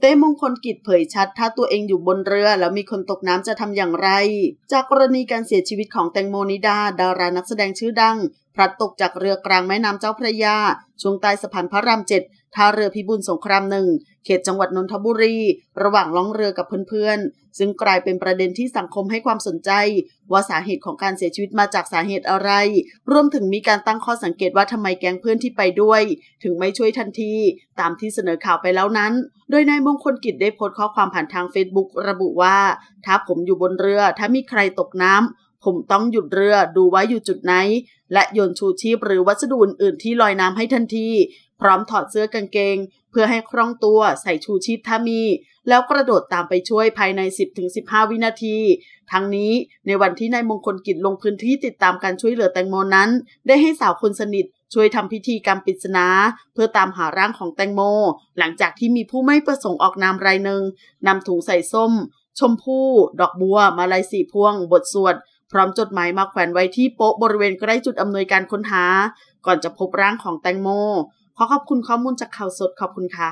เต้มงคลกิจเผยชัด ถ้าตัวเองอยู่บนเรือแล้วมีคนตกน้ำจะทำอย่างไร จากกรณีการเสียชีวิตของแตงโมนิดา ดารานักแสดงชื่อดังพลัดตกจากเรือกลางแม่น้ำเจ้าพระยา ช่วงใต้สะพานพระรามเจ็ดท่าเรือพิบูลสงครามหนึ่ง เขตจังหวัดนนทบุรี ระหว่างล่องเรือกับเพื่อนๆ ซึ่งกลายเป็นประเด็นที่สังคมให้ความสนใจ ว่าสาเหตุของการเสียชีวิตมาจากสาเหตุอะไร รวมถึงมีการตั้งข้อสังเกตว่าทำไมแก๊งเพื่อนที่ไปด้วย ถึงไม่ช่วยทันที ตามที่เสนอข่าวไปแล้วนั้น โดยนายมงคลกิจได้โพสต์ข้อความผ่านทางเฟซบุ๊กระบุว่า ถ้าผมอยู่บนเรือถ้ามีใครตกน้ำผมต้องหยุดเรือดูไว้อยู่จุดไหน และโยนชูชีพหรือวัสดุอื่นๆที่ลอยน้ำให้ทันที พร้อมถอดเสื้อกางเกง เพื่อให้คล่องตัวใส่ชูชีพถ้ามี แล้วกระโดดตามไปช่วยภายใน 10-15 วินาที ทั้งนี้ในวันที่นายมงคลกิจลงพื้นที่ติดตามการช่วยเหลือแตงโมนั้น ได้ให้สาวคนสนิทช่วยทำพิธีกรรมปริศนา เพื่อตามหาร่างของแตงโมหลังจากที่มีผู้ไม่ประสงค์ออกนามรายหนึ่งนำถุงใส่ส้มชมพู่ ดอกบัวมาลายสีพวง บทสวดพร้อมจดหมายมาแขวนไว้ที่โป๊ะบริเวณใกล้จุดอำนวยการค้นหา ก่อนจะพบร่างของแตงโม ขอขอบคุณข้อมูลจากข่าวสด ขอบคุณค่ะ